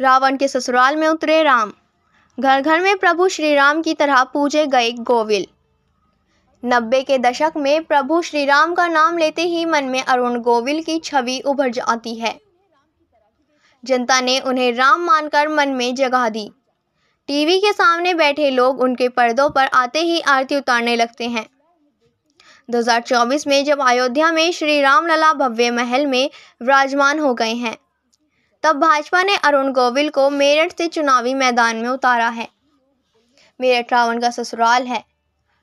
रावण के ससुराल में उतरे राम घर घर में प्रभु श्री राम की तरह पूजे गए गोविल नब्बे के दशक में प्रभु श्री राम का नाम लेते ही मन में अरुण गोविल की छवि उभर जाती है जनता ने उन्हें राम मानकर मन में जगह दी टीवी के सामने बैठे लोग उनके पर्दों पर आते ही आरती उतारने लगते हैं 2024 में जब अयोध्या में श्री रामलला भव्य महल में विराजमान हो गए हैं तब भाजपा ने अरुण गोविल को मेरठ से चुनावी मैदान में उतारा है मेरठ रावण का ससुराल है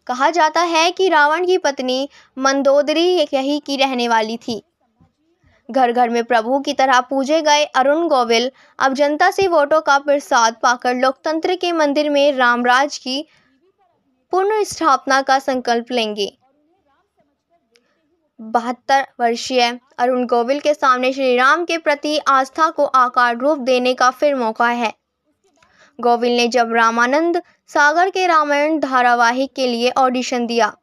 कहा जाता है कि रावण की पत्नी मंदोदरी यही की रहने वाली थी घर घर में प्रभु की तरह पूजे गए अरुण गोविल अब जनता से वोटों का प्रसाद पाकर लोकतंत्र के मंदिर में रामराज की पुनर्स्थापना का संकल्प लेंगे बहत्तर वर्षीय अरुण गोविल के सामने श्री राम के प्रति आस्था को आकार रूप देने का फिर मौका है गोविल ने जब रामानंद सागर के रामायण धारावाहिक के लिए ऑडिशन दिया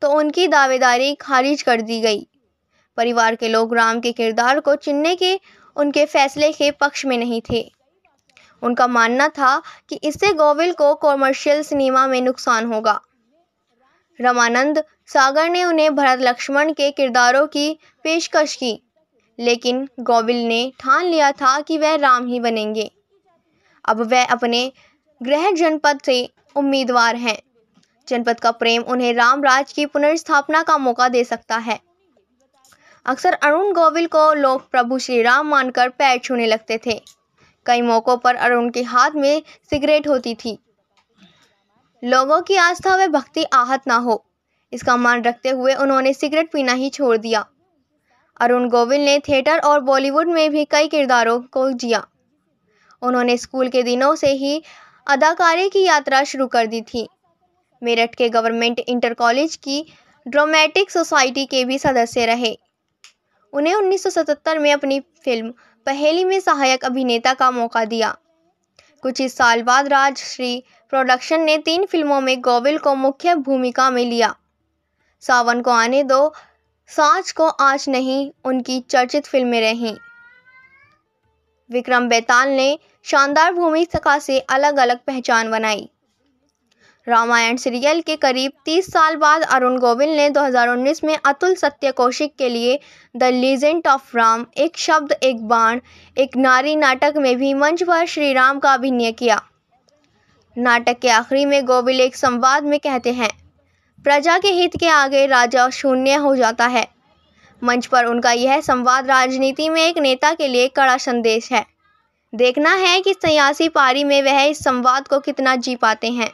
तो उनकी दावेदारी खारिज कर दी गई परिवार के लोग राम के किरदार को चुनने के उनके फैसले के पक्ष में नहीं थे उनका मानना था कि इससे गोविल को कॉमर्शियल सिनेमा में नुकसान होगा रमानंद सागर ने उन्हें भरत लक्ष्मण के किरदारों की पेशकश की लेकिन गोविल ने ठान लिया था कि वह राम ही बनेंगे अब वह अपने गृह जनपद से उम्मीदवार हैं जनपद का प्रेम उन्हें राम राज की पुनर्स्थापना का मौका दे सकता है अक्सर अरुण गोविल को लोग प्रभु श्री राम मानकर पैर छूने लगते थे कई मौक़ों पर अरुण के हाथ में सिगरेट होती थी लोगों की आस्था व भक्ति आहत ना हो इसका मान रखते हुए उन्होंने सिगरेट पीना ही छोड़ दिया अरुण गोविल ने थिएटर और बॉलीवुड में भी कई किरदारों को जिया उन्होंने स्कूल के दिनों से ही अदाकारी की यात्रा शुरू कर दी थी मेरठ के गवर्नमेंट इंटर कॉलेज की ड्रामेटिक सोसाइटी के भी सदस्य रहे उन्हें 1977 में अपनी फिल्म पहेली में सहायक अभिनेता का मौका दिया कुछ ही साल बाद राजश्री प्रोडक्शन ने तीन फिल्मों में गोविल को मुख्य भूमिका में लिया सावन को आने दो साँच को आज नहीं उनकी चर्चित फिल्में रहीं विक्रम बेताल ने शानदार भूमिका से अलग अलग पहचान बनाई रामायण सीरियल के करीब 30 साल बाद अरुण गोविल ने 2019 में अतुल सत्य कौशिक के लिए द लीजेंड ऑफ राम एक शब्द एक बाण एक नारी नाटक में भी मंच पर श्री राम का अभिनय किया नाटक के आखिरी में गोविल एक संवाद में कहते हैं प्रजा के हित के आगे राजा शून्य हो जाता है मंच पर उनका यह संवाद राजनीति में एक नेता के लिए कड़ा संदेश है देखना है कि सियासी पारी में वह इस संवाद को कितना जी पाते हैं